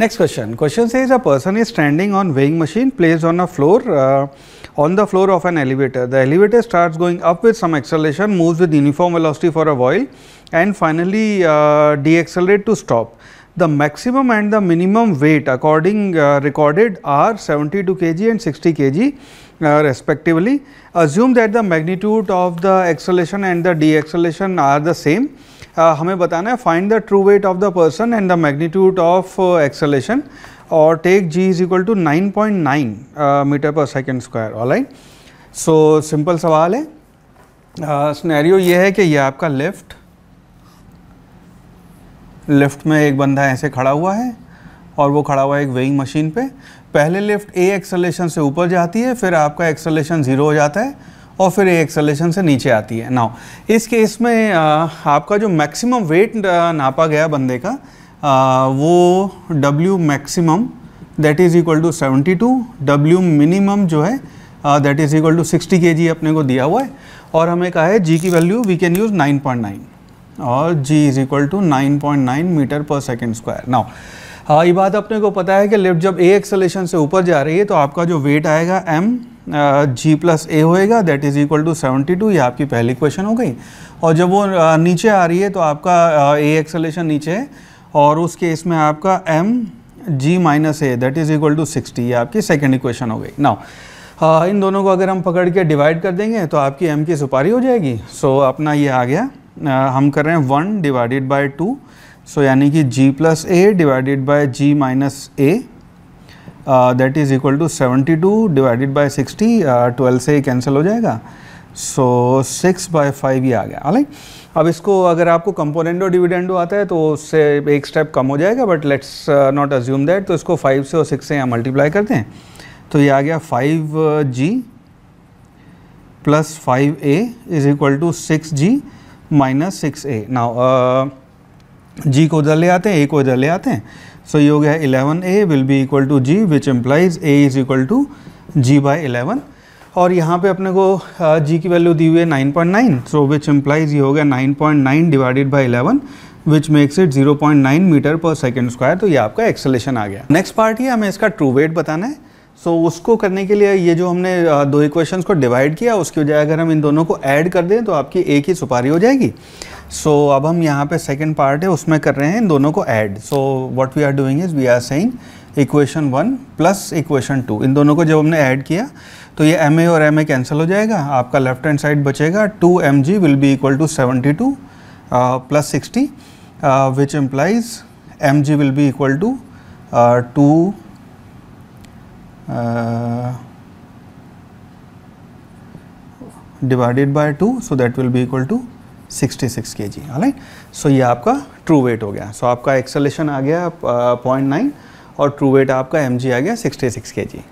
Next question. Question says a person is standing on weighing machine placed on a floor uh, on the floor of an elevator. The elevator starts going up with some acceleration, moves with uniform velocity for a while and finally uh, deaccelerate to stop. The maximum and the minimum weight according uh, recorded are 72 kg and 60 kg uh, respectively. Assume that the magnitude of the acceleration and the deacceleration are the same हमें बताना है find the true weight of the person and the magnitude of acceleration और take g is equal to 9.9 metre per second square all so simple सवाल है scenario uh, ये है कि ये आपका लेफ़्ट लेफ़्ट में एक बंदा ऐसे खड़ा हुआ है और वो खड़ा हुआ है एक वेइंग मशीन पे पहले लेफ़्ट ए एक्सलेशन से ऊपर जाती है फिर आपका एक्सलेशन ज़ीरो हो जाता है और फिर ये एक्सलेशन से नीचे आती है नाउ इस केस में आपका जो मैक्सिमम वेट नापा गया बंदे का वो W maximum that is equal to seventy two W minimum जो है that is equal to sixty K G अपने को दिया हुआ है और हमें कहा है जी की value we can use nine point nine और g is equal to nine metre per second square now हाँ ये बात अपने को पता है कि लिफ्ट जब ए एक्सलेशन से ऊपर जा रही है तो आपका जो वेट आएगा m जी प्लस ए होएगा that is equal to seventy two ये आपकी पहली क्वेश्चन हो गई और जब वो नीचे आ रही है तो आपका ए एक्सलेशन नीचे है और उस केस में आपका M G minus A that is equal to sixty ये आपकी सेकेंड इक्वेशन हो गई नाउ हाँ, इन दोनों को अगर हम पकड़ के डिवाइड कर देंगे तो आपकी एम की सुपारी हो जाएगी सो so, अपना ये आ गया हम कर रहे हैं one divided by two so यानी कि g plus A divided by g minus A that is equal to seventy two divided by sixty twelve से कैंसिल हो जाएगा सो सिक्स बाय फाइव ये आ गया अलग अब इसको अगर आपको कंपोनेंडो डिविडेंडो आता है तो उससे एक स्टेप कम हो जाएगा but let's not assume that तो इसको फाइव से और सिक्स से यहाँ मल्टीप्लाई करते हैं तो ये आ गया five g plus five A is equal to six g minus six A now g को इधर ले आते हैं ए को इधर ले आते हैं सो so, ये हो गया eleven A will be equal to g which implies A is equal to g by eleven और यहाँ पे अपने को जी uh, की वैल्यू दी हुई है nine point nine so which implies ये हो गया nine point nine divided by eleven which makes it zero point nine metre per second square तो ये आपका एक्सलेशन आ गया नेक्स्ट पार्ट ही हमें इसका ट्रू वेट बताना है सो so, उसको करने के लिए ये जो हमने दो इक्वेशंस को डिवाइड किया उसकी वजह अगर हम इन दोनों को ऐड कर दें तो आपकी एक ही सुपारी हो जाएगी सो so, अब हम यहाँ पे सेकंड पार्ट है उसमें कर रहे हैं इन दोनों को add so what we are doing is we are saying equation one plus equation two इन दोनों को जब हमने ऐड किया तो ये एम और एम कैंसिल हो जाएगा आपका लेफ्ट हैंड साइड बचेगा two M G will be equal to seventy two plus sixty which implies M G will be equal to two divided by two so that will be equal to 66 K ji right so ये आपका true wait हो गया सो so, आपका acceleration आ गया point uh, nine और true weight आपका M आ गया 66 के जी